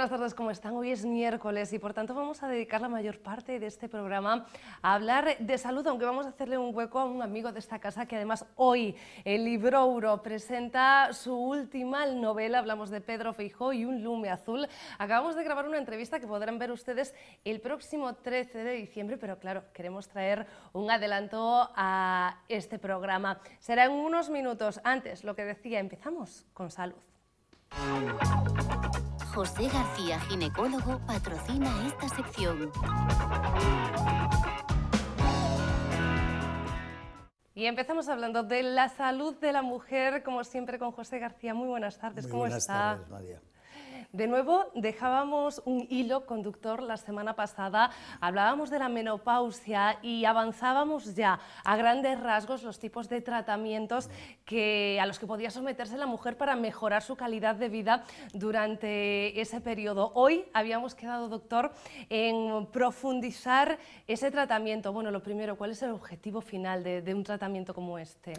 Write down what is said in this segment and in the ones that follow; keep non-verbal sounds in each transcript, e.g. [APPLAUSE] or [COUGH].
buenas tardes, ¿cómo están? Hoy es miércoles y por tanto vamos a dedicar la mayor parte de este programa a hablar de salud, aunque vamos a hacerle un hueco a un amigo de esta casa que además hoy el Librouro presenta su última novela, hablamos de Pedro Feijó y un lume azul. Acabamos de grabar una entrevista que podrán ver ustedes el próximo 13 de diciembre, pero claro, queremos traer un adelanto a este programa. Será en unos minutos antes, lo que decía, empezamos con salud. José García, ginecólogo, patrocina esta sección. Y empezamos hablando de la salud de la mujer, como siempre, con José García. Muy buenas tardes, Muy ¿cómo buenas Tardes, María. De nuevo, dejábamos un hilo conductor la semana pasada, hablábamos de la menopausia y avanzábamos ya a grandes rasgos los tipos de tratamientos que, a los que podía someterse la mujer para mejorar su calidad de vida durante ese periodo. Hoy habíamos quedado, doctor, en profundizar ese tratamiento. Bueno, lo primero, ¿cuál es el objetivo final de, un tratamiento como este?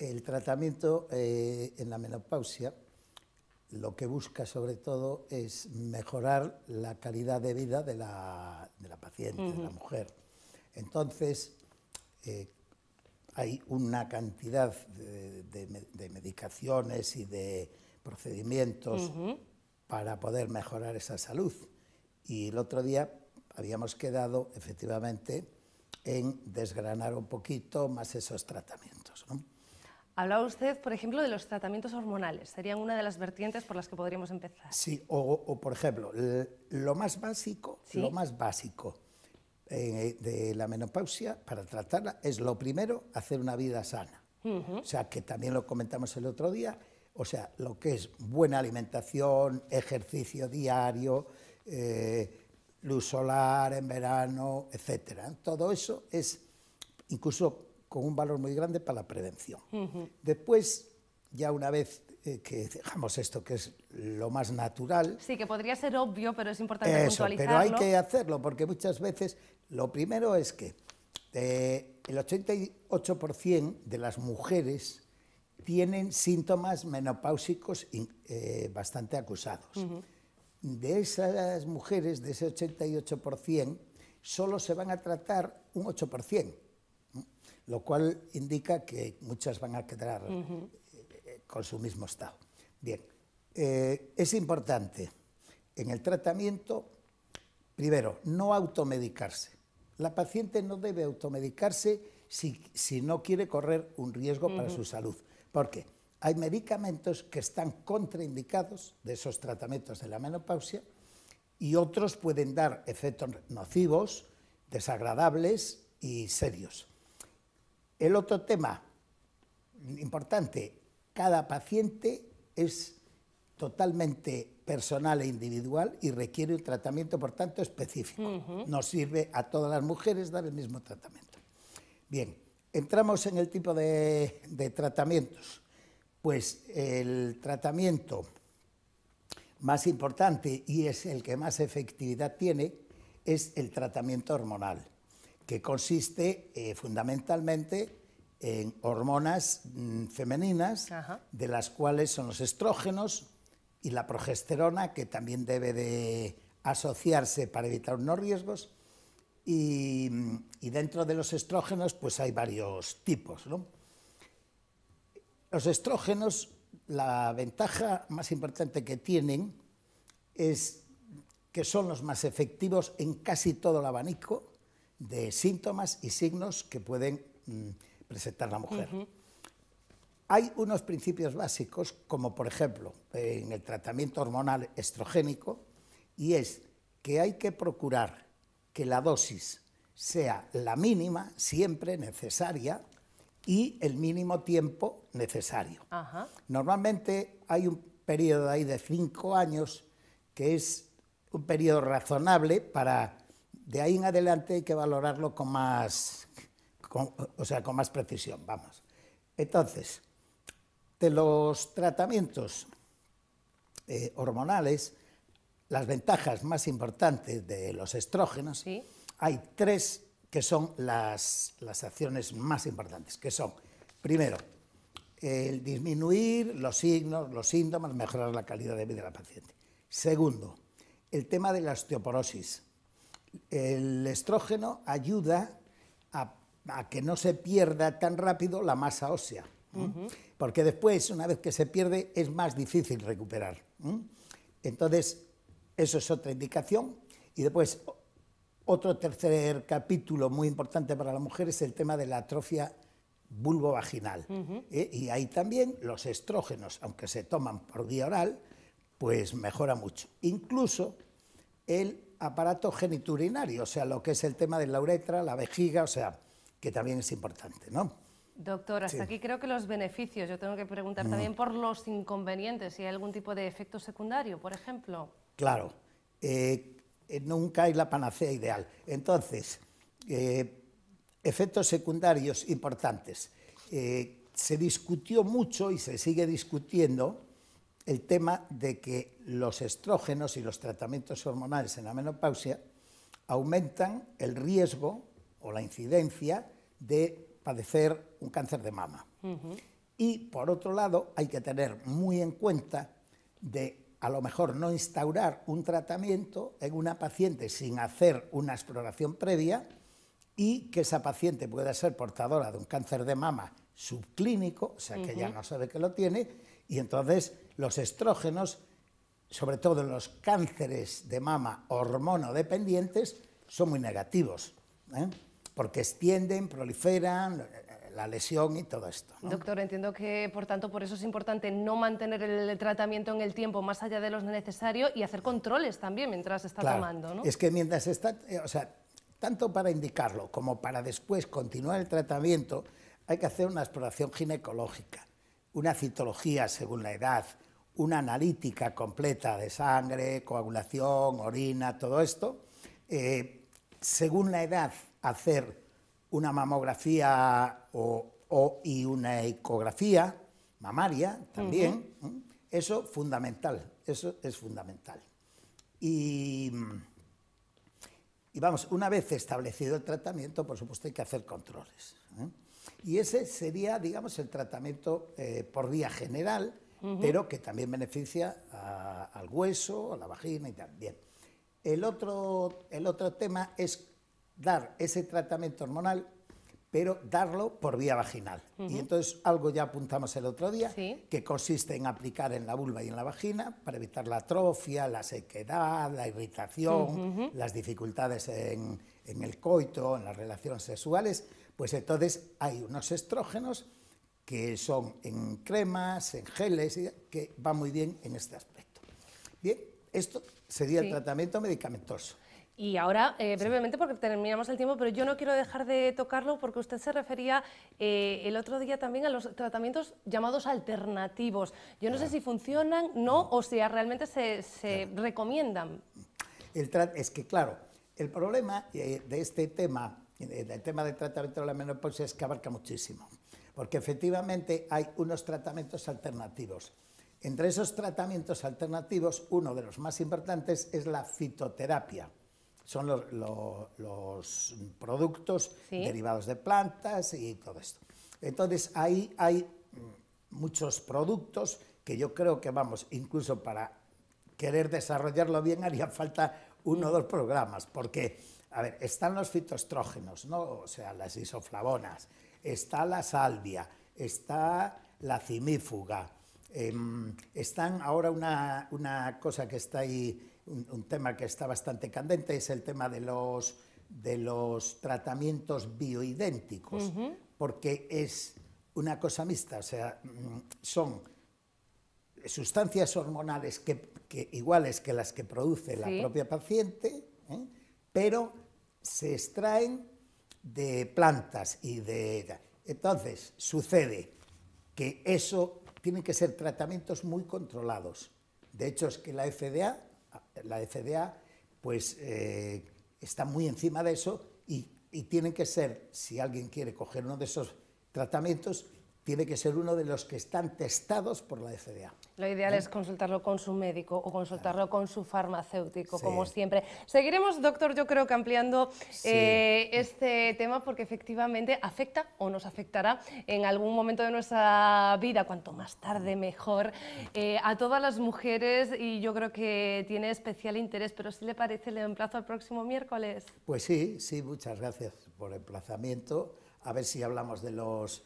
El tratamiento eh, en la menopausia lo que busca sobre todo es mejorar la calidad de vida de la, paciente, de la mujer. Entonces, eh, hay una cantidad de, medicaciones y de procedimientos para poder mejorar esa salud. Y el otro día habíamos quedado, efectivamente, en desgranar un poquito más esos tratamientos. Hablaba usted, por ejemplo, de los tratamientos hormonales. Serían una de las vertientes por las que podríamos empezar. Sí, o, por ejemplo, lo más básico, lo más básico eh, de la menopausia para tratarla es lo primero, hacer una vida sana. O sea, que también lo comentamos el otro día. O sea, lo que es buena alimentación, ejercicio diario, eh, luz solar en verano, etcétera. Todo eso es incluso con un valor muy grande para la prevención. Después, ya una vez eh, que dejamos esto que es lo más natural... Sí, que podría ser obvio, pero es importante eso, Pero hay que hacerlo, porque muchas veces lo primero es que eh, el 88% de las mujeres tienen síntomas menopáusicos eh, bastante acusados. De esas mujeres, de ese 88%, solo se van a tratar un 8% lo cual indica que muchas van a quedar eh, con su mismo estado. Bien, eh, es importante en el tratamiento, primero, no automedicarse. La paciente no debe automedicarse si, no quiere correr un riesgo para su salud. porque Hay medicamentos que están contraindicados de esos tratamientos de la menopausia y otros pueden dar efectos nocivos, desagradables y serios. El otro tema importante, cada paciente es totalmente personal e individual y requiere un tratamiento, por tanto, específico. No Nos sirve a todas las mujeres dar el mismo tratamiento. Bien, entramos en el tipo de tratamientos. Pues el tratamiento más importante y es el que más efectividad tiene es el tratamiento hormonal que consiste eh, fundamentalmente en hormonas mm, femeninas, de las cuales son los estrógenos y la progesterona, que también debe de asociarse para evitar unos riesgos. Y, mm, dentro de los estrógenos pues hay varios tipos. Los estrógenos, la ventaja más importante que tienen es que son los más efectivos en casi todo el abanico de síntomas y signos que pueden mm, presentar la mujer. Hay unos principios básicos, como por ejemplo en el tratamiento hormonal estrogénico, y es que hay que procurar que la dosis sea la mínima siempre necesaria y el mínimo tiempo necesario. Normalmente hay un periodo ahí de cinco años que es un periodo razonable para de ahí en adelante hay que valorarlo con más, o sea, con más precisión, vamos. Entonces, de los tratamientos eh, hormonales, las ventajas más importantes de los estrógenos, hay tres que son las, las, acciones más importantes, que son, primero, el disminuir los signos, los síntomas, mejorar la calidad de vida de la paciente. Segundo, el tema de la osteoporosis el estrógeno ayuda a, que no se pierda tan rápido la masa ósea, porque después, una vez que se pierde, es más difícil recuperar. Entonces, eso es otra indicación. Y después, otro tercer capítulo muy importante para la mujer es el tema de la atrofia vulvovaginal. vaginal ¿eh? Y ahí también los estrógenos, aunque se toman por vía oral, pues mejora mucho. Incluso el aparato geniturinario, o sea, lo que es el tema de la uretra, la vejiga, o sea, que también es importante, ¿no? Doctor, hasta aquí creo que los beneficios. Yo tengo que preguntar mm. también por los inconvenientes, si hay algún tipo de efecto secundario, por ejemplo. Claro, eh, eh, nunca hay la panacea ideal. Entonces, eh, efectos secundarios importantes. se discutió mucho y se sigue discutiendo el tema de que los estrógenos y los tratamientos hormonales en la menopausia aumentan el riesgo o la incidencia de padecer un cáncer de mama. Y por otro lado, hay que tener muy en cuenta de a lo mejor no instaurar un tratamiento en una paciente sin hacer una exploración previa y que esa paciente pueda ser portadora de un cáncer de mama subclínico, o sea que ya no sabe que lo tiene, y entonces los estrógenos, sobre todo en los cánceres de mama hormonodependientes, son muy negativos, ¿eh? porque extienden, proliferan eh, eh, la lesión y todo esto. Doctor, entiendo que, por tanto, por eso es importante no mantener el tratamiento en el tiempo más allá de lo necesario y hacer controles también mientras está tomando, Es que mientras está, o sea, tanto para indicarlo como para después continuar el tratamiento, hay que hacer una exploración ginecológica, una citología según la edad, una analítica completa de sangre, coagulación, orina, todo esto. Eh, según la edad, hacer una mamografía o, y una ecografía mamaria también. Eso fundamental, eso es fundamental. Y, vamos, una vez establecido el tratamiento, por supuesto hay que hacer controles. ¿eh? Y ese sería, digamos, el tratamiento eh, por vía general pero que también beneficia al hueso, a la vagina y tal. Bien. El otro, tema es dar ese tratamiento hormonal, pero darlo por vía vaginal. Y entonces algo ya apuntamos el otro día, que consiste en aplicar en la vulva y en la vagina para evitar la atrofia, la sequedad, la irritación, las dificultades en el coito, en las relaciones sexuales. Pues entonces hay unos estrógenos que son en cremas, en geles, que va muy bien en este aspecto. Bien, esto sería el tratamiento medicamentoso. Y ahora, eh, brevemente, porque terminamos el tiempo, pero yo no quiero dejar de tocarlo porque usted se refería eh, el otro día también a los tratamientos llamados alternativos. Yo no sé si funcionan, no, o si realmente se, recomiendan. El es que, claro, el problema eh, de este tema, del tema del tratamiento de la menopausia, es que abarca muchísimo porque efectivamente hay unos tratamientos alternativos. Entre esos tratamientos alternativos, uno de los más importantes es la fitoterapia. Son los, productos derivados de plantas y todo esto. Entonces, ahí hay muchos productos que yo creo que, vamos, incluso para querer desarrollarlo bien [LAUGHS] haría falta uno o dos programas, porque, a ver, están los fitoestrógenos, ¿no? O sea, las isoflavonas, está la salvia, está la cimífuga, em, están ahora una, cosa que está ahí, un, tema que está bastante candente, es el tema de los, de los tratamientos bioidénticos, porque es una cosa mixta, o sea, mm, son sustancias hormonales que, iguales que las que produce la propia paciente, ¿eh? pero se extraen de plantas y de... Entonces, sucede que eso tienen que ser tratamientos muy controlados. De hecho, es que la FDA, la FDA pues, eh, está muy encima de eso y, tiene que ser, si alguien quiere coger uno de esos tratamientos, tiene que ser uno de los que están testados por la FDA. Lo ideal ¿Eh? es consultarlo con su médico o consultarlo con su farmacéutico, como siempre. Seguiremos, doctor, yo creo que ampliando eh, este tema porque efectivamente afecta o nos afectará en algún momento de nuestra vida, cuanto más tarde mejor, eh, a todas las mujeres y yo creo que tiene especial interés, pero si le parece, le emplazo al próximo miércoles. Pues sí, sí, muchas gracias por el emplazamiento. A ver si hablamos de los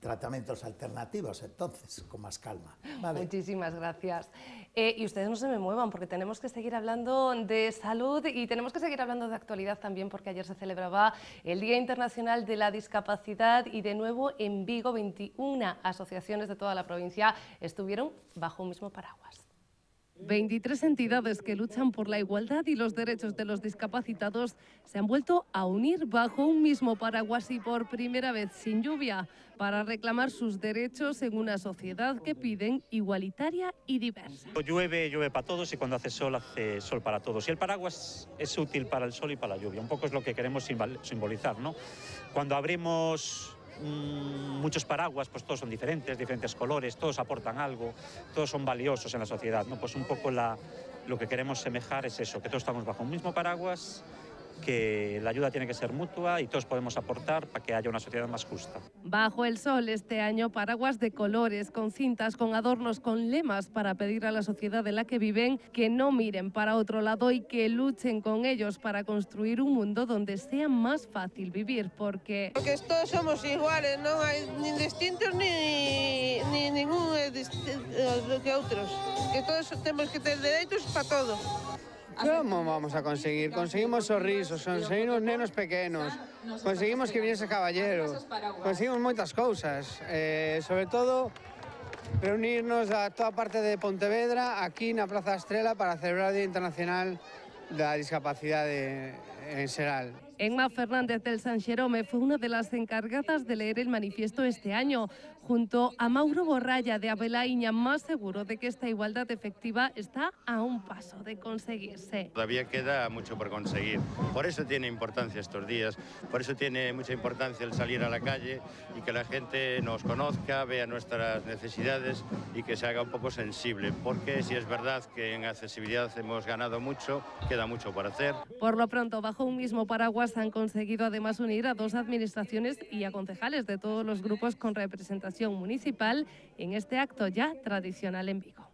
tratamientos alternativos entonces, con más calma. Muchísimas gracias. Eh, y ustedes no se me muevan porque tenemos que seguir hablando de salud y tenemos que seguir hablando de actualidad también porque ayer se celebraba el Día Internacional de la Discapacidad y de nuevo en Vigo 21 asociaciones de toda la provincia estuvieron bajo un mismo paraguas. 23 entidades que luchan por la igualdad y los derechos de los discapacitados se han vuelto a unir bajo un mismo paraguas y por primera vez sin lluvia para reclamar sus derechos en una sociedad que piden igualitaria y diversa. Llueve, llueve para todos y cuando hace sol, hace sol para todos. Y el paraguas es útil para el sol y para la lluvia. Un poco es lo que queremos simbolizar, ¿no? Cuando abrimos Mm, muchos paraguas, pues todos son diferentes, diferentes colores, todos aportan algo, todos son valiosos en la sociedad, ¿no? Pues un poco la, lo que queremos semejar es eso, que todos estamos bajo un mismo paraguas, que la ayuda tiene que ser mutua y todos podemos aportar para que haya una sociedad más justa. Bajo el sol este año, paraguas de colores, con cintas, con adornos, con lemas para pedir a la sociedad en la que viven que no miren para otro lado y que luchen con ellos para construir un mundo donde sea más fácil vivir, porque... Porque todos somos iguales, no hay ni distintos ni, ni ningún eh, que otros, que todos tenemos que tener derechos para todo. ¿Cómo vamos a conseguir? Conseguimos sorrisos, conseguimos nenos pequenos, conseguimos que viniese caballero, conseguimos moitas cousas, eh, sobre todo reunirnos a toda parte de Pontevedra aquí na Plaza Estrela para celebrar o Día Internacional da Discapacidade en Seral. Emma Fernández del San Jerome fue una de las encargadas de leer el manifiesto este año. junto a Mauro Borralla de Abelaiña, más seguro de que esta igualdad efectiva está a un paso de conseguirse. Todavía queda mucho por conseguir. Por eso tiene importancia estos días, por eso tiene mucha importancia el salir a la calle y que la gente nos conozca, vea nuestras necesidades y que se haga un poco sensible, porque si es verdad que en accesibilidad hemos ganado mucho, queda mucho por hacer. Por lo pronto, bajo un mismo paraguas han conseguido además unir a dos administraciones y a concejales de todos los grupos con representación Municipal en este acto ya tradicional en Vigo.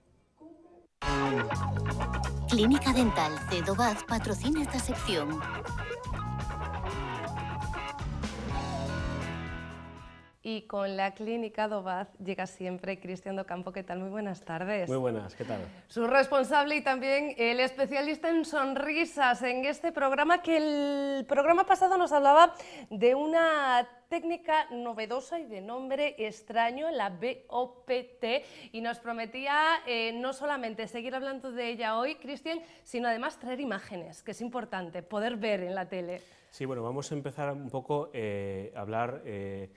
Clínica Dental Cedo patrocina esta sección. y con la clínica Dovaz llega siempre Cristian Docampo. ¿Qué tal? Muy buenas tardes. Muy buenas, ¿qué tal? Su responsable y también el especialista en sonrisas en este programa que el programa pasado nos hablaba de una técnica novedosa y de nombre extraño, la BOPT, y nos prometía eh, no solamente seguir hablando de ella hoy, Cristian, sino además traer imágenes, que es importante, poder ver en la tele. Sí, bueno, vamos a empezar un poco eh, a hablar... Eh,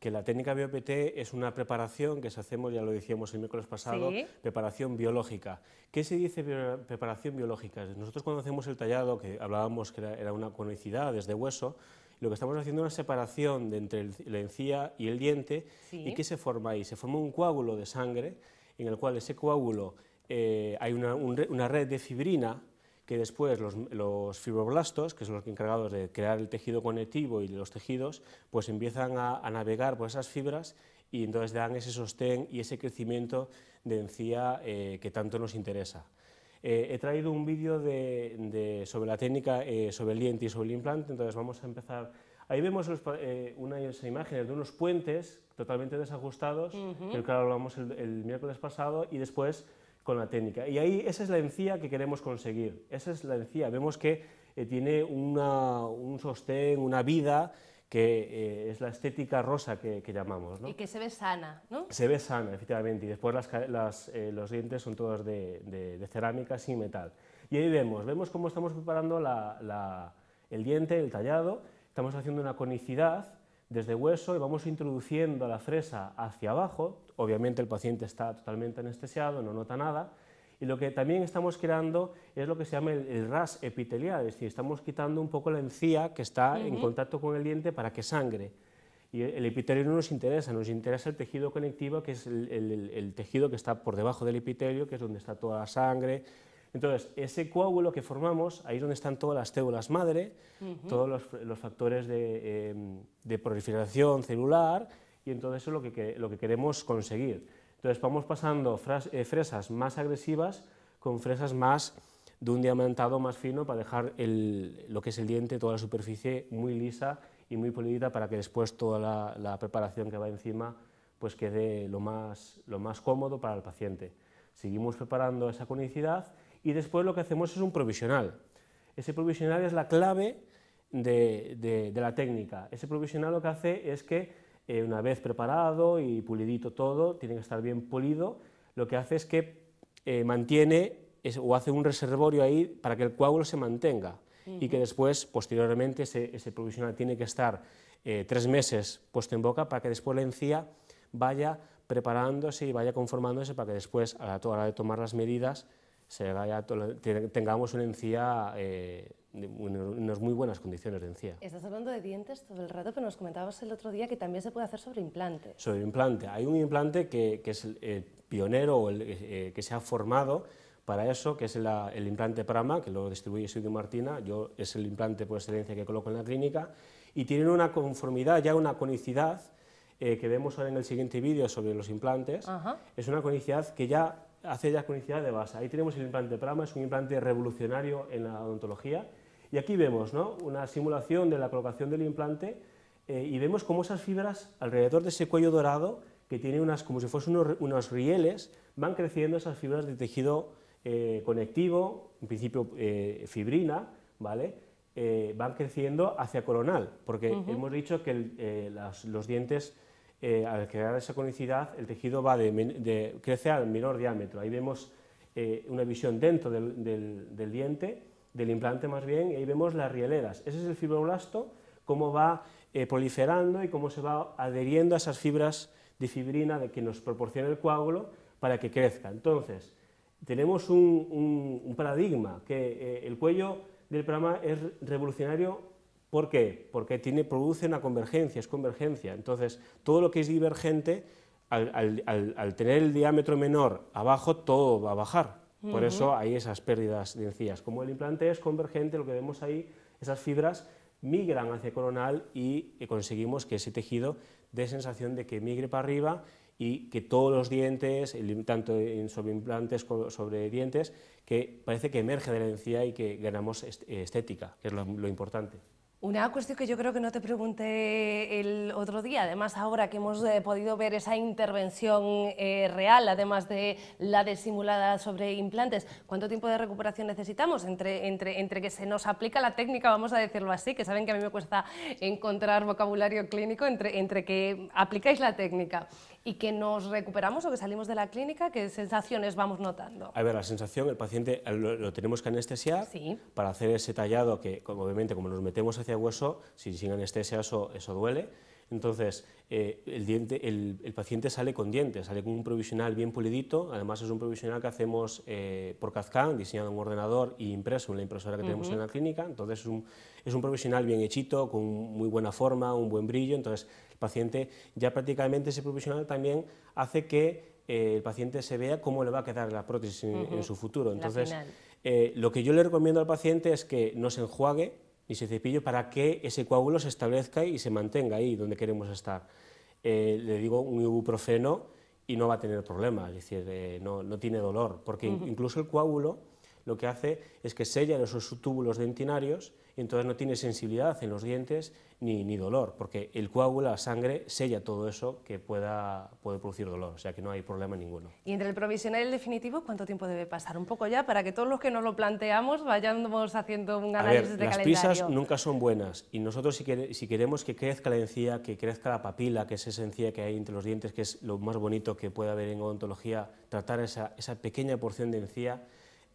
que la técnica BioPT es una preparación que se hacemos, ya lo decíamos el miércoles pasado, preparación biológica. ¿Qué se dice preparación biológica? Nosotros cuando hacemos el tallado, que hablábamos que era una conicidad desde hueso, lo que estamos haciendo es una separación de entre la encía y el diente. ¿Y qué se forma ahí? Se forma un coágulo de sangre en el cual ese coágulo eh, hay una red de fibrina que después los, fibroblastos, que son los encargados de crear el tejido conectivo y los tejidos, pues empiezan a, navegar por esas fibras y entonces dan ese sostén y ese crecimiento de encía eh, que tanto nos interesa. Eh, he traído un vídeo sobre la técnica eh, sobre el diente y sobre el implante, entonces vamos a empezar. Ahí vemos los, unas imágenes de unos puentes totalmente desajustados, del que hablábamos el miércoles pasado, y después con la técnica. Y ahí esa es la encía que queremos conseguir, esa es la encía. Vemos que eh, tiene un sostén, una vida, que eh, es la estética rosa que, llamamos. ¿no? Y que se ve sana, ¿no? Se ve sana, efectivamente. Y después eh, los dientes son todos de, cerámica sin metal. Y ahí vemos, vemos cómo estamos preparando el diente, el tallado, estamos haciendo una conicidad desde hueso y vamos introduciendo la fresa hacia abajo. Obviamente el paciente está totalmente anestesiado, no nota nada. Y lo que también estamos creando es lo que se llama el, ras epitelial, es decir, estamos quitando un poco la encía que está en contacto con el diente para que sangre. Y el epitelio no nos interesa, nos interesa el tejido conectivo, que es el, el tejido que está por debajo del epitelio, que es donde está toda la sangre, entonces, ese coágulo que formamos, ahí es donde están todas las células madre, todos los, factores em, de, proliferación celular, y entonces eso es lo que, lo que queremos conseguir. Entonces, vamos pasando eh, fresas más agresivas con fresas más de un diamantado más fino para dejar lo que es el diente, toda la superficie muy lisa y muy pulida para que después toda la, preparación que va encima pues quede lo más, lo más cómodo para el paciente. Seguimos preparando esa conicidad y después lo que hacemos es un provisional. Ese provisional es la clave de, la técnica. Ese provisional lo que hace es que eh, una vez preparado y pulidito todo, tiene que estar bien pulido, lo que hace es que eh, mantiene o hace un reservorio ahí para que el coágulo se mantenga y que después, posteriormente, ese, provisional tiene que estar eh, tres meses puesto en boca para que después la encía vaya preparándose y vaya conformándose para que después, a la hora de tomar las medidas, vaya, tengamos una encía, eh, unas muy buenas condiciones de encía. Estás hablando de dientes todo el rato, pero nos comentabas el otro día que también se puede hacer sobre implante. Sobre implante. Hay un implante que, es el, pionero o el, eh, que se ha formado para eso, que es el implante Prama, que lo distribuye Silvio Martina, yo, es el implante por excelencia que coloco en la clínica, y tienen una conformidad, ya una conicidad, eh, que vemos ahora en el siguiente vídeo sobre los implantes, es una conicidad que ya hace ya iniciativa de base. Ahí tenemos el implante PRAMA, es un implante revolucionario en la odontología. Y aquí vemos ¿no? una simulación de la colocación del implante eh, y vemos cómo esas fibras alrededor de ese cuello dorado, que tiene unas, como si fuesen unos, rieles, van creciendo esas fibras de tejido eh, conectivo, en principio eh, fibrina, ¿vale? van creciendo hacia coronal, porque hemos dicho que los dientes eh, al crear esa conicidad, el tejido va de, crece al menor diámetro. Ahí vemos eh, una visión dentro del, diente, del implante más bien, y ahí vemos las rieleras. Ese es el fibroblasto, cómo va eh, proliferando y cómo se va adheriendo a esas fibras de fibrina de que nos proporciona el coágulo para que crezca. Entonces, tenemos un, un paradigma, que el cuello del programa es revolucionario ¿Por qué? Porque produce una convergencia, es convergencia. Entonces, todo lo que es divergente, al, tener el diámetro menor abajo, todo va a bajar. Por eso hay esas pérdidas de encías. Como el implante es convergente, lo que vemos ahí, esas fibras migran hacia el coronal y conseguimos que ese tejido dé sensación de que migre para arriba y que todos los dientes, tanto sobre implantes como sobre dientes, que parece que emerge de la encía y que ganamos estética, que es lo importante. Una cuestión que yo creo que no te pregunté el otro día, además ahora que hemos eh, podido ver esa intervención eh, real, además de la desimulada sobre implantes, ¿cuánto tiempo de recuperación necesitamos entre, entre, entre que se nos aplica la técnica, vamos a decirlo así, que saben que a mí me cuesta encontrar vocabulario clínico, entre, entre que aplicáis la técnica? y que nos recuperamos o que salimos de la clínica, ¿qué sensaciones vamos notando? A ver, la sensación, el paciente eh, lo, tenemos que anestesiar para hacer ese tallado que, obviamente, como nos metemos hacia el hueso, si sin anestesia eso, eso duele. Entonces, eh, el, diente, el, paciente sale con dientes, sale con un provisional bien pulidito, además es un provisional que hacemos eh, por cazcán diseñado en un ordenador y impreso en la impresora que tenemos en la clínica, entonces es un, es un provisional bien hechito, con muy buena forma, un buen brillo, entonces paciente, ya prácticamente ese profesional también hace que eh, el paciente se vea cómo le va a quedar la prótesis en, su futuro. Entonces, eh, lo que yo le recomiendo al paciente es que no se enjuague ni se cepille para que ese coágulo se establezca y se mantenga ahí donde queremos estar. Eh, le digo un ibuprofeno y no va a tener problemas, es decir, no, no, tiene dolor, porque incluso el coágulo lo que hace es que sella esos subtúbulos dentinarios y entonces no tiene sensibilidad en los dientes ni, dolor, porque el coágulo, la sangre, sella todo eso que pueda, puede producir dolor, o sea que no hay problema ninguno. Y entre el provisional y el definitivo, ¿cuánto tiempo debe pasar? Un poco ya, para que todos los que nos lo planteamos vayamos haciendo un análisis de las Las prisas nunca son buenas y nosotros si, queremos que crezca la encía, que crezca la papila, que es esa encía que hay entre los dientes, que es lo más bonito que puede haber en odontología, tratar esa, esa pequeña porción de encía,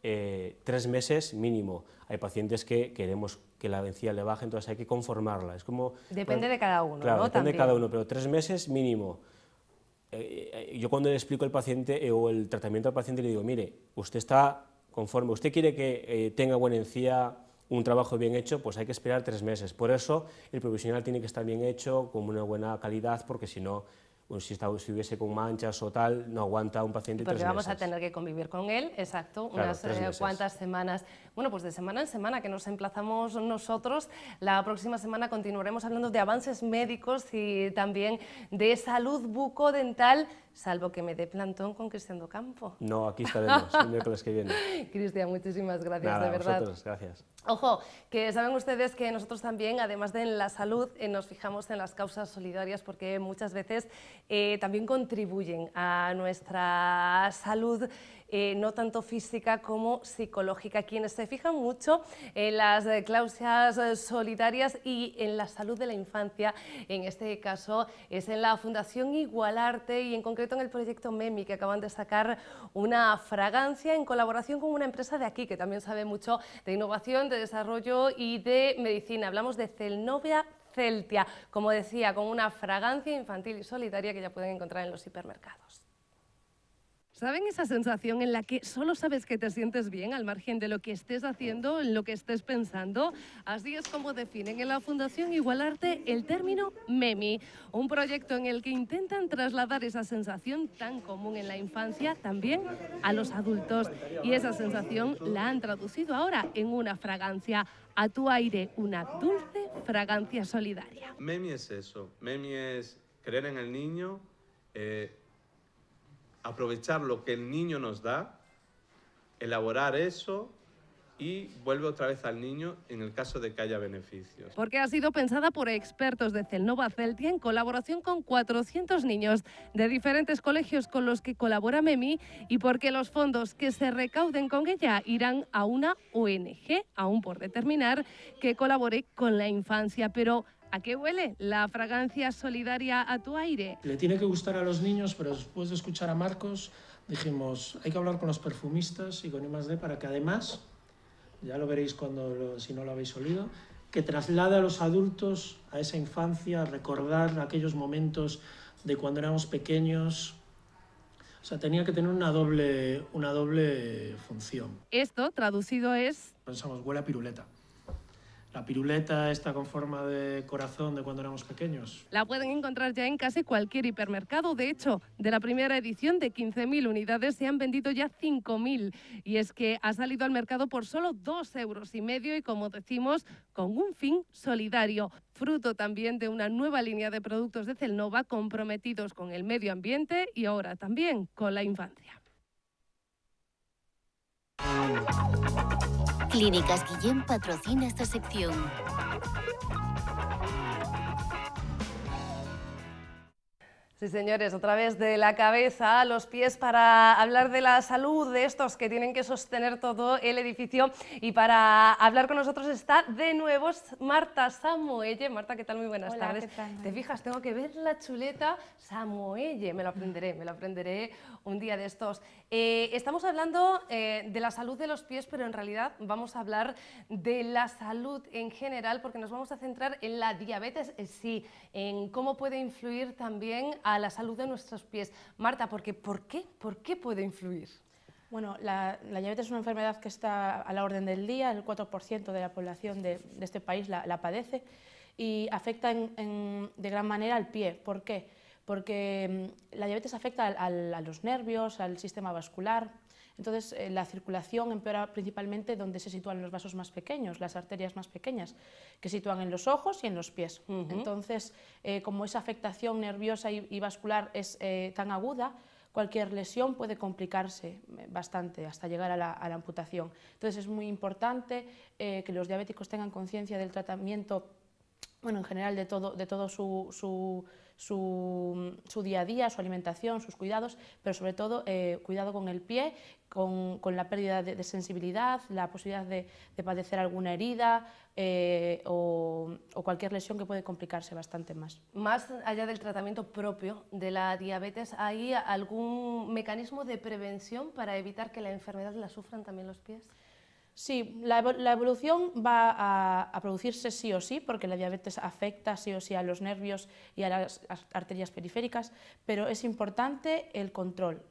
eh, tres meses mínimo. Hay pacientes que queremos que la encía le baje, entonces hay que conformarla. Es como, depende de cada uno. depende de cada uno, pero tres meses mínimo. Eh, eh, yo cuando le explico al paciente o el tratamiento al paciente le digo, mire, usted está conforme, usted quiere que tenga buena encía, un trabajo bien hecho, pues hay que esperar tres meses. Por eso el profesional tiene que estar bien hecho, con una buena calidad, porque si no si, hubiese con manchas o tal, no aguanta un paciente Porque vamos a tener que convivir con él, exacto, unas eh, cuantas semanas. Bueno, pues de semana en semana que nos emplazamos nosotros, la próxima semana continuaremos hablando de avances médicos y también de salud bucodental salvo que me dé plantón con Cristian Campo No, aquí estaremos [LAUGHS] el miércoles que viene. Cristian, muchísimas gracias, de verdad. Vosotros, gracias. Ojo, que saben ustedes que nosotros también, además de en la salud, eh, nos fijamos en las causas solidarias porque muchas veces eh, también contribuyen a nuestra salud eh, no tanto física como psicológica. Quienes se fijan mucho en las eh, cláusulas eh, solitarias y en la salud de la infancia, en este caso es en la Fundación Igualarte y en concreto en el proyecto MEMI, que acaban de sacar una fragancia en colaboración con una empresa de aquí, que también sabe mucho de innovación, de desarrollo y de medicina. Hablamos de Celnovia Celtia, como decía, con una fragancia infantil y solitaria que ya pueden encontrar en los hipermercados. ¿Saben esa sensación en la que solo sabes que te sientes bien al margen de lo que estés haciendo, en lo que estés pensando? Así es como definen en la Fundación Igualarte el término MEMI, un proyecto en el que intentan trasladar esa sensación tan común en la infancia también a los adultos. Y esa sensación la han traducido ahora en una fragancia, a tu aire, una dulce fragancia solidaria. MEMI es eso, MEMI es creer en el niño. Eh, aprovechar lo que el niño nos da, elaborar eso y vuelve otra vez al niño en el caso de que haya beneficios. Porque ha sido pensada por expertos de Celnova Celtia en colaboración con 400 niños de diferentes colegios con los que colabora MEMI y porque los fondos que se recauden con ella irán a una ONG, aún por determinar, que colabore con la infancia. Pero ¿A qué huele la fragancia solidaria a tu aire? Le tiene que gustar a los niños, pero después de escuchar a Marcos dijimos, hay que hablar con los perfumistas y con I+.D. para que además, ya lo veréis cuando si no lo habéis olido, que traslade a los adultos a esa infancia, recordar aquellos momentos de cuando éramos pequeños, o sea, tenía que tener una doble, una doble función. Esto, traducido, es... Pensamos, huele piruleta la piruleta está con forma de corazón de cuando éramos pequeños. La pueden encontrar ya en casi cualquier hipermercado. De hecho, de la primera edición de 15.000 unidades se han vendido ya 5.000. Y es que ha salido al mercado por solo 2 euros y medio y, como decimos, con un fin solidario. Fruto también de una nueva línea de productos de Celnova comprometidos con el medio ambiente y ahora también con la infancia. Clínicas Guillén patrocina esta sección. Sí, señores, otra vez de la cabeza a los pies para hablar de la salud de estos que tienen que sostener todo el edificio. Y para hablar con nosotros está de nuevo Marta Samoelle. Marta, ¿qué tal? Muy buenas tardes. ¿Te fijas? Tengo que ver la chuleta Samoelle. Me lo aprenderé, me lo aprenderé un día de estos. Eh, estamos hablando eh, de la salud de los pies, pero en realidad vamos a hablar de la salud en general porque nos vamos a centrar en la diabetes, eh, sí, en cómo puede influir también a la salud de nuestros pies. Marta, porque, ¿por qué? ¿Por qué puede influir? Bueno, la, diabetes es una enfermedad que está a la orden del día, el 4% de la población de, este país la, padece y afecta de gran manera al pie. ¿Por qué? Porque mm, la diabetes afecta a los nervios, al sistema vascular, entonces, eh, la circulación empeora principalmente donde se sitúan los vasos más pequeños, las arterias más pequeñas, que sitúan en los ojos y en los pies. Entonces, eh, como esa afectación nerviosa y, vascular es eh, tan aguda, cualquier lesión puede complicarse bastante hasta llegar a la, amputación. Entonces, es muy importante que los diabéticos tengan conciencia del tratamiento, bueno, en general de todo, de todo su su, día a día, su alimentación, sus cuidados, pero sobre todo eh, cuidado con el pie, con, la pérdida de, sensibilidad, la posibilidad de, padecer alguna herida eh, o cualquier lesión que puede complicarse bastante más. Más allá del tratamiento propio de la diabetes, ¿hay algún mecanismo de prevención para evitar que la enfermedad la sufran también los pies? Sí, la, evolución va a, producirse sí o sí, porque la diabetes afecta sí o sí a los nervios y a las arterias periféricas, pero es importante el control.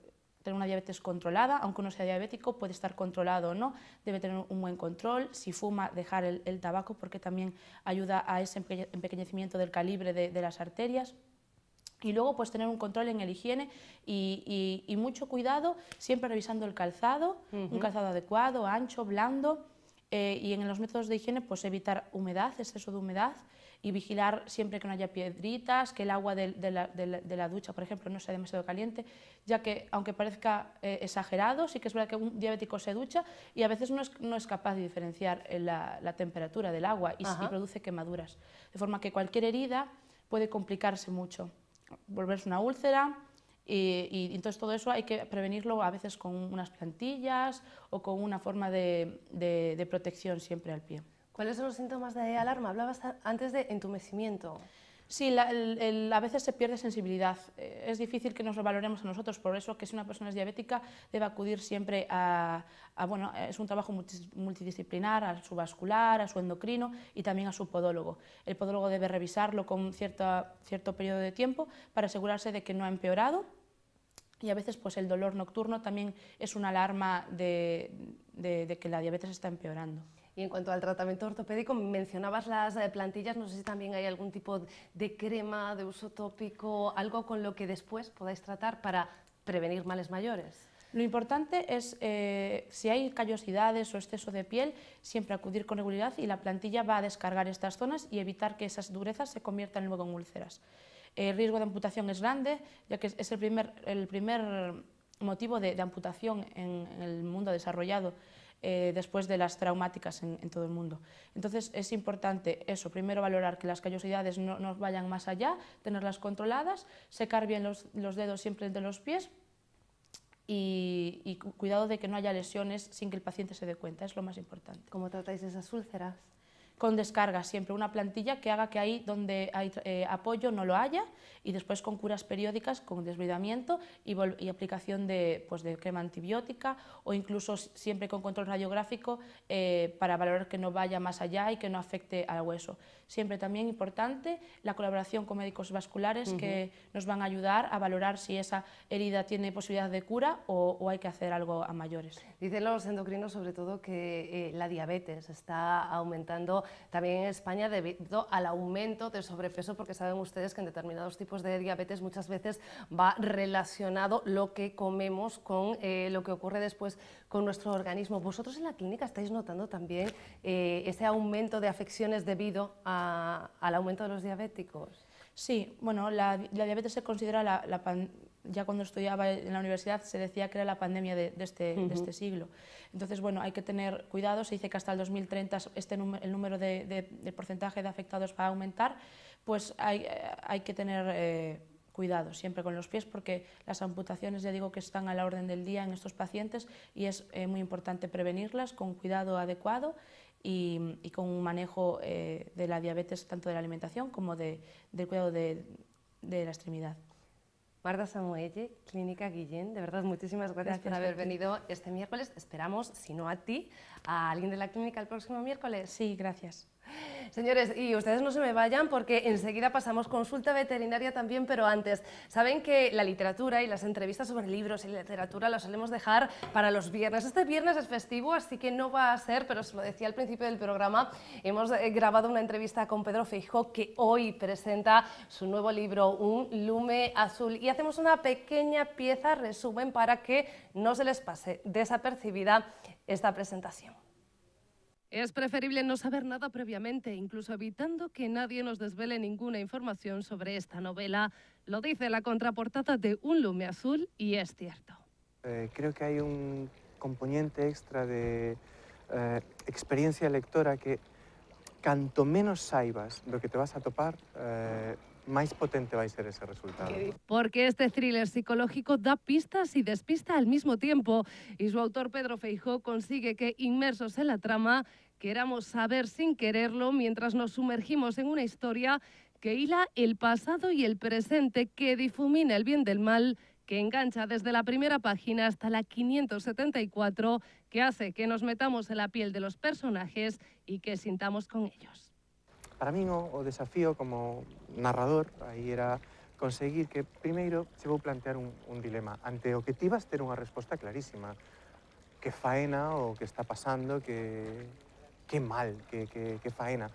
Tener una diabetes controlada, aunque uno sea diabético, puede estar controlado o no, debe tener un buen control. Si fuma, dejar el, tabaco, porque también ayuda a ese empequeñecimiento del calibre de las arterias y luego pues tener un control en el higiene y, mucho cuidado, siempre revisando el calzado, un calzado adecuado, ancho, blando, eh, y en los métodos de higiene pues evitar humedad, exceso de humedad, y vigilar siempre que no haya piedritas, que el agua de, la, ducha, por ejemplo, no sea demasiado caliente, ya que aunque parezca eh, exagerado, sí que es verdad que un diabético se ducha y a veces no es, capaz de diferenciar eh, la, temperatura del agua y, y, produce quemaduras, de forma que cualquier herida puede complicarse mucho volverse una úlcera. Y, entonces todo eso hay que prevenirlo a veces con unas plantillas o con una forma de, de protección siempre al pie. ¿Cuáles son los síntomas de alarma? Hablabas antes de entumecimiento. Sí, a veces se pierde sensibilidad. Eh, es difícil que nos valoremos a nosotros, por eso que si una persona es diabética debe acudir siempre a, bueno, es un trabajo multidisciplinar, a su vascular, a su endocrino y también a su podólogo. El podólogo debe revisarlo con cierto periodo de tiempo para asegurarse de que no ha empeorado y a veces pues el dolor nocturno también es una alarma de que la diabetes está empeorando. Y en cuanto al tratamiento ortopédico, mencionabas las eh, plantillas, no sé si también hay algún tipo de crema de uso tópico, algo con lo que después podáis tratar para prevenir males mayores. Lo importante es, eh, si hay callosidades o exceso de piel, siempre acudir con regularidad y la plantilla va a descargar estas zonas y evitar que esas durezas se conviertan luego en úlceras. El riesgo de amputación es grande, ya que es el primer, motivo de, amputación en el mundo desarrollado. Eh, después de las traumáticas en, todo el mundo. Entonces es importante eso, primero valorar que las callosidades no, vayan más allá, tenerlas controladas, secar bien los, dedos siempre de los pies y, y, cuidado de que no haya lesiones sin que el paciente se dé cuenta, es lo más importante. ¿Cómo tratáis esas úlceras? con descarga siempre, una plantilla que haga que ahí donde hay eh, apoyo no lo haya y después con curas periódicas, con desbridamiento y, y aplicación de, pues, de, crema antibiótica o incluso siempre con control radiográfico eh, para valorar que no vaya más allá y que no afecte al hueso. Siempre también importante la colaboración con médicos vasculares que nos van a ayudar a valorar si esa herida tiene posibilidad de cura o, hay que hacer algo a mayores. Dicen los endocrinos sobre todo que eh, la diabetes está aumentando también en España debido al aumento de sobrepeso porque saben ustedes que en determinados tipos de diabetes muchas veces va relacionado lo que comemos con eh, lo que ocurre después con nuestro organismo. ¿Vosotros en la clínica estáis notando también eh, ese aumento de afecciones debido a al aumento de los diabéticos? Sí, bueno, la, diabetes se considera la, ya cuando estudiaba en la universidad se decía que era la pandemia de, este, este siglo. Entonces, bueno, hay que tener cuidado, se dice que hasta el 2030 este el número de, porcentaje de afectados va a aumentar, pues hay, hay que tener eh, cuidado siempre con los pies porque las amputaciones ya digo que están a la orden del día en estos pacientes y es eh, muy importante prevenirlas con cuidado adecuado y, con un manejo eh, de la diabetes tanto de la alimentación como del cuidado de, la extremidad. Marta Samuelle, Clínica Guillén, de verdad muchísimas gracias por haber venido este miércoles. Esperamos, si no a ti, a alguien de la clínica el próximo miércoles. Sí, gracias. Señores, y ustedes no se me vayan porque enseguida pasamos consulta veterinaria también, pero antes, saben que la literatura y las entrevistas sobre libros y literatura las solemos dejar para los viernes. Este viernes es festivo, así que no va a ser, pero os lo decía al principio del programa, hemos eh, grabado una entrevista con Pedro Feijó que hoy presenta su nuevo libro, Un Lume Azul, y hacemos una pequeña pieza resumen para que no se les pase desapercibida esta presentación. Es preferible no saber nada previamente, incluso evitando que nadie nos desvele ninguna información sobre esta novela. Lo dice la contraportada de Un lume azul y es cierto. Eh, creo que hay un componente extra de eh, experiencia lectora que cuanto menos saibas lo que te vas a topar, eh, más potente va a ser ese resultado. Porque este thriller psicológico da pistas y despista al mismo tiempo y su autor Pedro Feijó consigue que, inmersos en la trama, queramos saber sin quererlo mientras nos sumergimos en una historia que hila el pasado y el presente, que difumina el bien del mal, que engancha desde la primera página hasta la 574, que hace que nos metamos en la piel de los personajes y que sintamos con ellos. Para mí o, o desafío como narrador ahí era conseguir que primero se vou plantear un, dilema ante o que una respuesta clarísima qué faena o qué está pasando que qué mal, qué, qué, qué faena.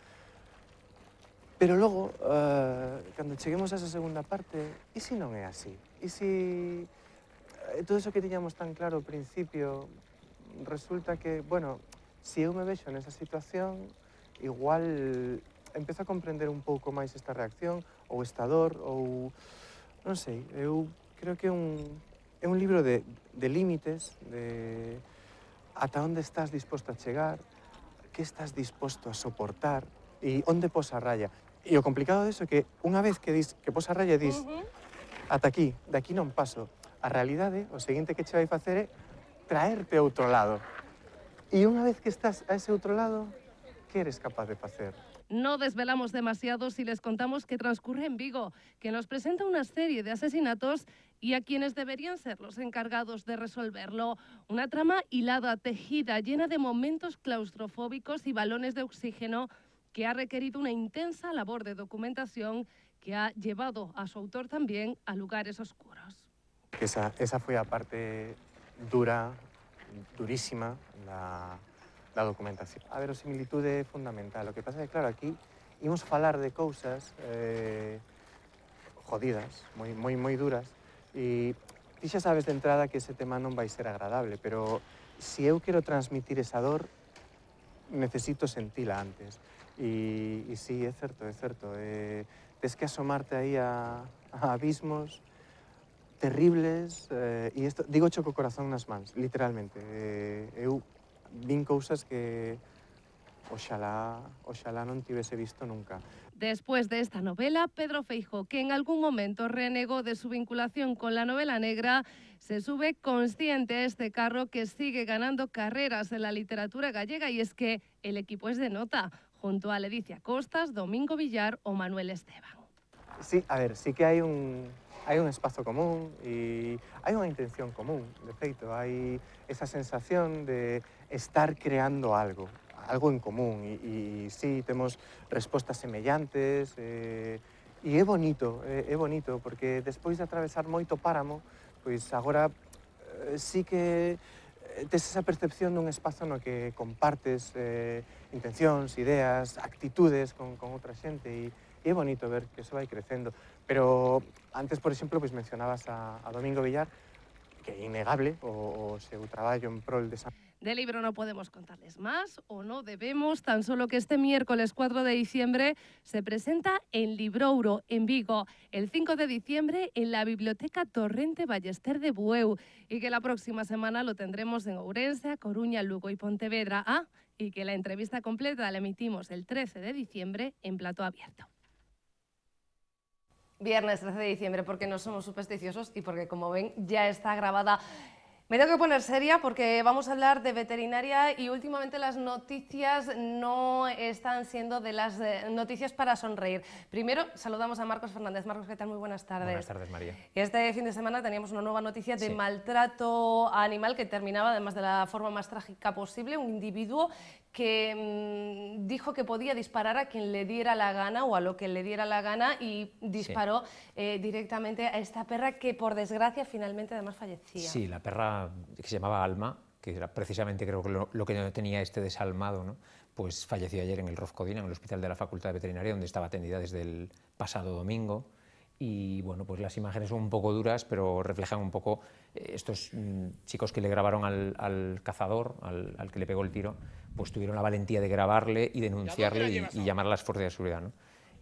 Pero logo, uh, cando cheguemos a esa segunda parte, e se si non é así? E se si, eh, todo eso que tiñamos tan claro ao principio, resulta que, bueno, se si eu me vexo nesa situación, igual empezo a comprender un pouco máis esta reacción, ou esta dor, ou... Non sei, eu creo que é un, é un libro de, de límites, de ata onde estás disposto a chegar, que estás disposto a soportar e onde posa a raya. E o complicado de eso é que unha vez que dis que posa a raya dis uh -huh. ata aquí, daqui non paso. A realidade, o seguinte que che vai facer é traerte a outro lado. E unha vez que estás a ese outro lado, que eres capaz de facer? No desvelamos demasiado si les contamos que transcurre en Vigo, que nos presenta una serie de asesinatos y a quienes deberían ser los encargados de resolverlo. Una trama hilada, tejida, llena de momentos claustrofóbicos y balones de oxígeno que ha requerido una intensa labor de documentación que ha llevado a su autor también a lugares oscuros. Esa, esa fue la parte dura, durísima, la, da documentación. A ver, similitude é fundamental. O que pasa é que, claro, aquí imos falar de cousas eh, jodidas, moi, moi, moi duras, e ti xa sabes de entrada que ese tema non vai ser agradable, pero se si eu quero transmitir esa dor, necesito sentila antes. E, e sí, é certo, é certo. Eh, tens que asomarte aí a, a abismos terribles, eh, e isto, digo choco corazón nas mans, literalmente. Eh, eu ...vin cosas que ojalá, ojalá no hubiese visto nunca. Después de esta novela, Pedro Feijo, que en algún momento renegó de su vinculación con la novela negra, se sube consciente a este carro que sigue ganando carreras en la literatura gallega y es que el equipo es de nota, junto a Leticia Costas, Domingo Villar o Manuel Esteban. Sí, a ver, sí que hay un, hay un espacio común y hay una intención común, de feito, hay esa sensación de estar creando algo, algo en común. Y, y sí, temos respostas semellantes, eh, e é bonito, é, eh, é bonito, porque despois de atravesar moito páramo, pois agora eh, sí que eh, tes esa percepción dun espazo no que compartes eh, intencións, ideas, actitudes con, con outra xente e, e é bonito ver que eso vai crecendo. Pero antes, por exemplo, pois mencionabas a, a Domingo Villar, que é innegable o, o seu traballo en prol de San... De libro no podemos contarles más o no debemos, tan solo que este miércoles 4 de diciembre se presenta en Librouro, en Vigo, el 5 de diciembre en la Biblioteca Torrente Ballester de Bueu y que la próxima semana lo tendremos en Ourense, Coruña, Lugo y Pontevedra. Ah, y que la entrevista completa la emitimos el 13 de diciembre en Plato Abierto. Viernes 13 de diciembre, porque no somos supersticiosos y porque, como ven, ya está grabada me tengo que poner seria porque vamos a hablar de veterinaria y últimamente las noticias no están siendo de las eh, noticias para sonreír. Primero saludamos a Marcos Fernández. Marcos, ¿qué tal? Muy buenas tardes. Buenas tardes, María. Este fin de semana teníamos una nueva noticia de maltrato animal que terminaba, además de la forma más trágica posible, un individuo que mm, dijo que podía disparar a quien le diera la gana o a lo que le diera la gana y disparó eh, directamente a esta perra que por desgracia finalmente además fallecía. Sí, la perra que se llamaba Alma, que era precisamente creo que lo, que tenía este desalmado, pues falleció ayer en el Rofcodina, en el hospital de la Facultad de Veterinaria, donde estaba atendida desde el pasado domingo. Y bueno, pues las imágenes son un poco duras, pero reflejan un poco eh, estos mm, chicos que le grabaron al, cazador, al, que le pegó el tiro, pues tuvieron la valentía de grabarle y denunciarle y, llamar a las fuerzas de seguridad.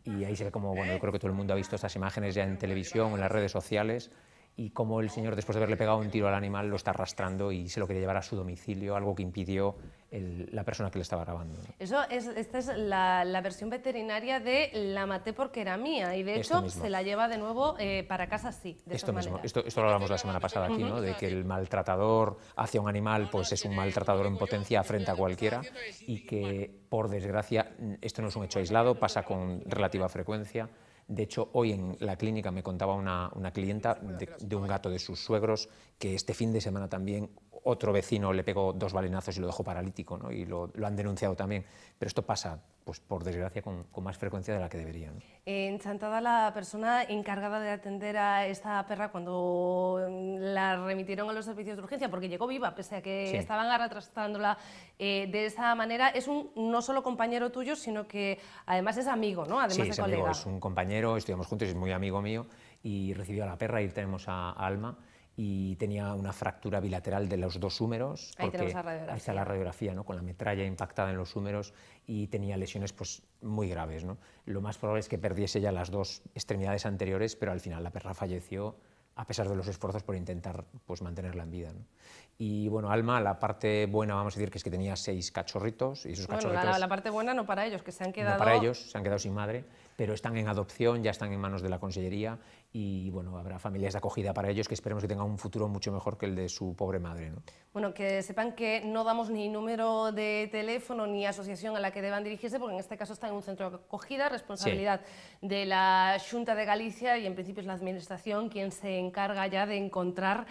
Y ahí se ve como, bueno, yo creo que todo el mundo ha visto estas imágenes ya en televisión, en las redes sociales, y cómo el señor, después de haberle pegado un tiro al animal, lo está arrastrando y se lo quiere llevar a su domicilio, algo que impidió la persona que le estaba grabando. Eso es, esta es la, versión veterinaria de la maté porque era mía y de hecho se la lleva de nuevo eh, para casa sí. esto esto, lo hablamos la semana pasada aquí, ¿no? de que el maltratador hacia un animal pues es un maltratador en potencia frente a cualquiera y que por desgracia esto no es un hecho aislado, pasa con relativa frecuencia. De hecho, hoy en la clínica me contaba una, clienta de, un gato de sus suegros que este fin de semana también otro vecino le pegó dos balenazos y lo dejó paralítico, ¿no? y lo, han denunciado también. Pero esto pasa, pues, por desgracia, con, más frecuencia de la que deberían. Encantada Enchantada la persona encargada de atender a esta perra cuando mm, la remitieron a los servicios de urgencia, porque llegó viva, pese a que estaban arrastrándola eh, de esa manera. Es un no solo compañero tuyo, sino que además es amigo, ¿no? Además sí, es Amigo, es un compañero, estudiamos juntos, es muy amigo mío, y recibió a la perra y tenemos a Alma y tenía una fractura bilateral de los dos húmeros. Ahí la radiografía. está la radiografía, ¿no? con la metralla impactada en los húmeros y tenía lesiones pues, muy graves. ¿no? Lo más probable es que perdiese ya las dos extremidades anteriores, pero al final la perra falleció a pesar de los esfuerzos por intentar pues, mantenerla en vida. ¿no? Y bueno, Alma, la parte buena, vamos a decir, que es que tenía seis cachorritos y esos cachorritos... La, la, parte buena no para ellos, que se han quedado... No para ellos, se han quedado sin madre, pero están en adopción, ya están en manos de la consellería y bueno, habrá familias de acogida para ellos que esperemos que tengan un futuro mucho mejor que el de su pobre madre. ¿no? Bueno, que sepan que no damos ni número de teléfono ni asociación a la que deban dirigirse, porque en este caso está en un centro de acogida, responsabilidad de la Junta de Galicia y en principio es la Administración quien se encarga ya de encontrar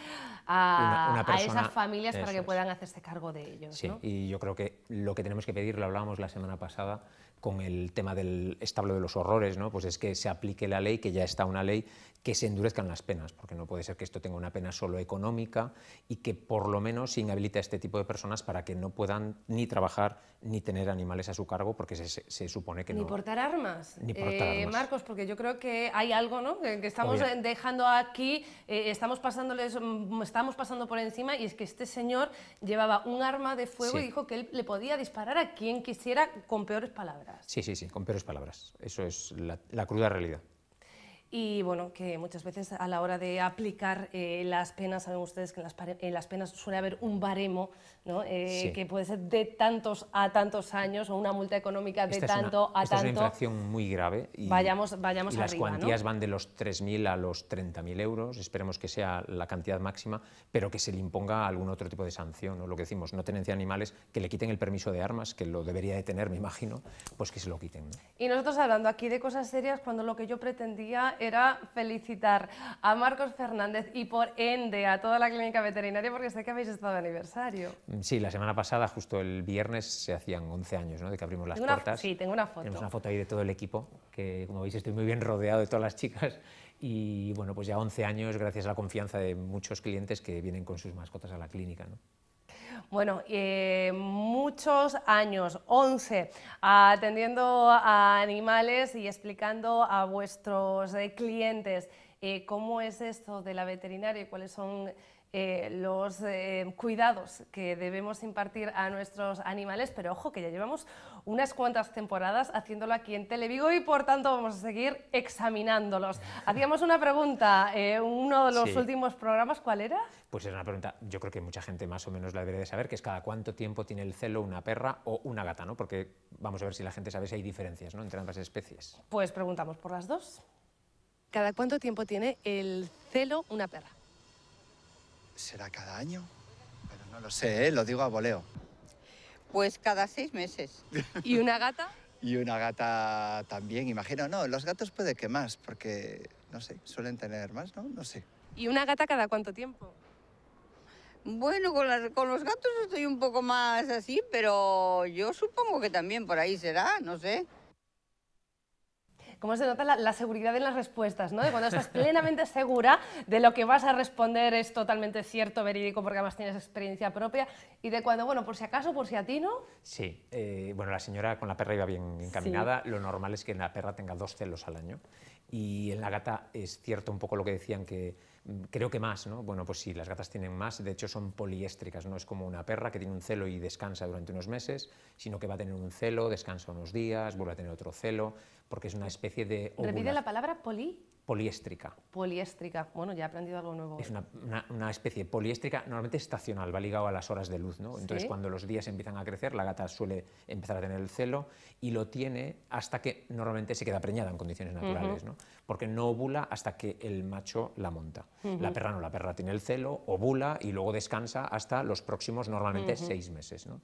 a, una, persona, familias para que puedan hacerse cargo de ellos. Sí, y yo creo que lo que tenemos que pedir, lo hablábamos la semana pasada con el tema del establo de los horrores, ¿no? pues es que se aplique la ley, que ya está una ley, que se endurezcan las penas, porque no puede ser que esto tenga una pena solo económica y que por lo menos se inhabilite a este tipo de personas para que no puedan ni trabajar ni tener animales a su cargo, porque se, se, supone que ni no... Portar armas. Ni portar eh, armas. Marcos, porque yo creo que hay algo ¿no? que, estamos dejando aquí, eh, estamos, pasándoles, mm, estamos pasando por encima y es que este señor llevaba un arma de fuego y dijo que él le podía disparar a quien quisiera con peores palabras. Sí, sí, sí, con peores palabras. Eso es la cruda realidad y bueno, que muchas veces a la hora de aplicar eh, las penas, saben ustedes que en las, penas suele haber un baremo, ¿no? Eh, que puede ser de tantos a tantos años o una multa económica de tanto a esta Es una infracción muy grave vayamos, vayamos y las cuantías van de los 3.000 a los 30.000 euros, esperemos que sea la cantidad máxima, pero que se le imponga algún otro tipo de sanción, o lo que decimos, no tenencia de animales, que le quiten el permiso de armas, que lo debería de tener, me imagino, pues que se lo quiten. Y nosotros hablando aquí de cosas serias, cuando lo que yo pretendía era felicitar a Marcos Fernández y por ende a toda la clínica veterinaria porque sé que habéis estado de aniversario. Mm, sí, la semana pasada, justo el viernes, se hacían 11 años ¿no? de que abrimos las puertas. sí, tengo una foto. Tenemos una foto ahí de todo el equipo, que como veis estoy muy bien rodeado de todas las chicas y bueno, pues ya 11 años gracias a la confianza de muchos clientes que vienen con sus mascotas a la clínica. ¿no? bueno, eh, muchos años, 11, atendiendo a animales y explicando a vuestros eh, clientes eh, cómo es esto de la veterinaria y cuáles son los cuidados que debemos impartir a nuestros animales, pero ojo que ya llevamos unas cuantas temporadas haciéndolo aquí en Televigo y por tanto vamos a seguir examinándolos. [LAUGHS] Hacíamos una pregunta, eh, uno de los últimos programas, ¿cuál era? Pues era una pregunta, yo creo que mucha gente más o menos la debería de saber, que es cada cuánto tiempo tiene el celo una perra o una gata, ¿no? Porque vamos a ver si la gente sabe si hay diferencias ¿no? entre ambas especies. Pues preguntamos por las dos. ¿Cada cuánto tiempo tiene el celo una perra? ¿Será cada año? Pero no lo sé, ¿eh? lo digo a voleo. Pues cada seis meses. ¿Y una gata? y una gata también, imagino. No, los gatos puede que más, porque, no sé, suelen tener más, ¿no? No sé. ¿Y una gata cada cuánto tiempo? Bueno, con, con los gatos estoy un poco más así, pero yo supongo que también por ahí será, no sé cómo se nota la, seguridad en las respuestas, ¿no? De cuando estás plenamente segura de lo que vas a responder es totalmente cierto, verídico, porque además tienes experiencia propia, y de cuando, bueno, por si acaso, por si a ti no. Sí, eh, bueno, la señora con la perra iba bien encaminada, lo normal es que la perra tenga dos celos al año, y en la gata es cierto un poco lo que decían que mm, creo que más, ¿no? Bueno, pues sí, las gatas tienen más, de hecho son poliéstricas, no es como una perra que tiene un celo y descansa durante unos meses, sino que va a tener un celo, descansa unos días, vuelve a tener otro celo, porque es una especie de... Repite la palabra poli. Poliéstrica. Poliéstrica. Bueno, ya he aprendido algo nuevo. Es una, una, especie poliéstrica, normalmente estacional, va ligado a las horas de luz. ¿no? Entonces, cuando los días empiezan a crecer, la gata suele empezar a tener el celo y lo tiene hasta que normalmente se queda preñada en condiciones naturales, ¿no? porque no ovula hasta que el macho la monta. La perra no, la perra tiene el celo, ovula y luego descansa hasta los próximos, normalmente, seis meses. ¿no?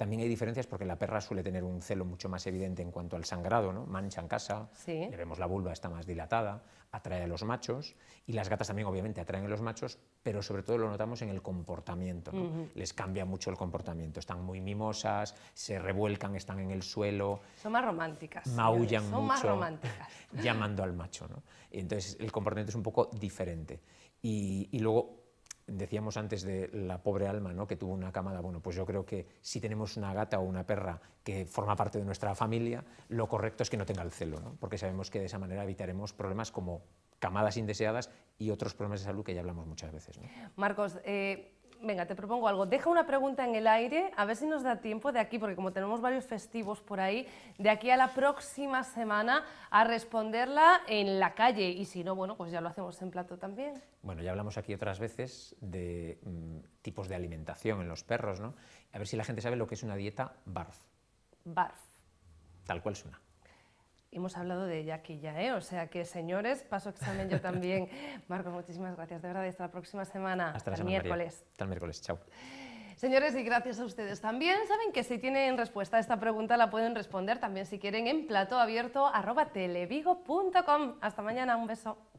También hay diferencias porque la perra suele tener un celo mucho más evidente en cuanto al sangrado, ¿no? mancha en casa, vemos la vulva, está más dilatada, atrae a los machos y las gatas también obviamente atraen a los machos, pero sobre todo lo notamos en el comportamiento. Les cambia mucho el comportamiento, están muy mimosas, se revuelcan, están en el suelo. Son más románticas. Maullan mucho, más románticas. [LAUGHS] llamando al macho. ¿no? Entonces el comportamiento es un poco diferente. y luego decíamos antes de la pobre alma, ¿no? que tuvo una camada, bueno, pues yo creo que si tenemos una gata o una perra que forma parte de nuestra familia, lo correcto es que no tenga el celo, ¿no? porque sabemos que de esa manera evitaremos problemas como camadas indeseadas y otros problemas de salud que ya hablamos muchas veces. Marcos, eh, venga, te propongo algo. Deja una pregunta en el aire, a ver si nos da tiempo de aquí, porque como tenemos varios festivos por ahí, de aquí a la próxima semana a responderla en la calle. Y si no, bueno, pues ya lo hacemos en plato también. Bueno, ya hablamos aquí otras veces de mm, tipos de alimentación en los perros, ¿no? A ver si la gente sabe lo que es una dieta BARF. BARF. Tal cual es una hemos hablado de ya, ¿eh? o sea que señores, paso examen yo también. [LAUGHS] Marco, muchísimas gracias, de verdad, hasta la próxima semana, hasta, el miércoles. Hasta el miércoles, chao. Señores, y gracias a ustedes también. Saben que si tienen respuesta a esta pregunta la pueden responder también si quieren en plato abierto Hasta mañana, un beso.